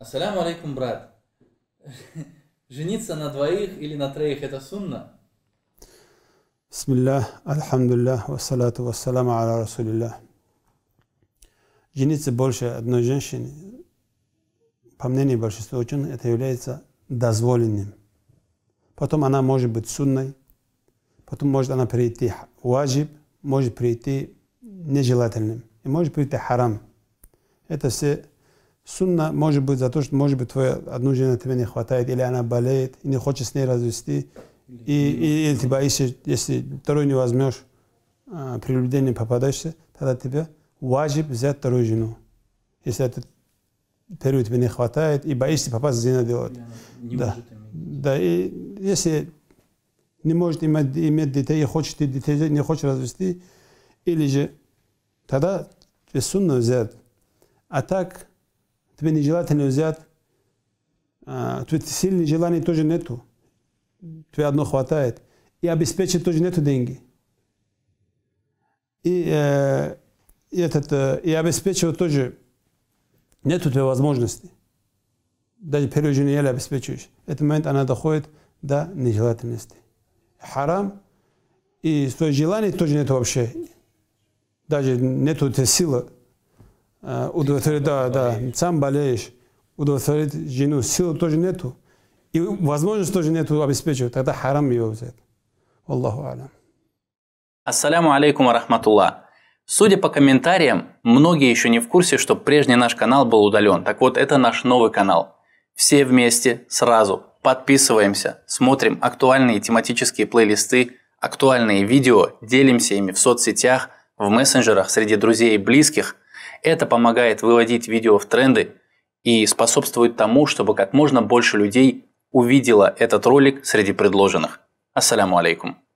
Ассаляму алейкум, брат. Жениться на двоих или на троих – это сунна? Бисмиллах, альхамдулиллах, вассалату вассаламу аля расулиллах. Жениться больше одной женщины, по мнению большинства ученых, это является дозволенным. Потом она может быть сунной, потом может она прийти ваджиб, может прийти нежелательным, и может прийти харам. Это все Сунна может быть за то, что, может быть, твоя одну жена тебе не хватает, или она болеет, и не хочет с ней развести, и, и, или ты боишься, если вторую не возьмешь, а, при любви попадаешься, тогда тебе важиб взять вторую жену. Если это первую тебе не хватает, и боишься попасть в зина делать. Да, да. и если не может иметь, иметь детей, и хочет детей, не хочет развести, или же тогда сунна взять. А так, тебе не желательно взять, а, тут сильные желания тоже нету, тебе одно хватает. И обеспечить тоже нету деньги. И, э, и, этот, э, и обеспечивать тоже нету тебе возможности. Даже первую жену еле обеспечиваешь. В этот момент она доходит до нежелательности. Харам и свое желание тоже нету вообще. Даже нету этой силы Э, удовлетворить, да, да, сам болеешь, удовлетворить жену, сил тоже нету. И возможность тоже нету обеспечивать, тогда харам ее взять. Аллаху алям. Ассаляму алейкум ва Судя по комментариям, многие еще не в курсе, что прежний наш канал был удален. Так вот, это наш новый канал. Все вместе, сразу, подписываемся, смотрим актуальные тематические плейлисты, актуальные видео, делимся ими в соцсетях, в мессенджерах, среди друзей и близких – это помогает выводить видео в тренды и способствует тому, чтобы как можно больше людей увидела этот ролик среди предложенных. Ассаляму алейкум.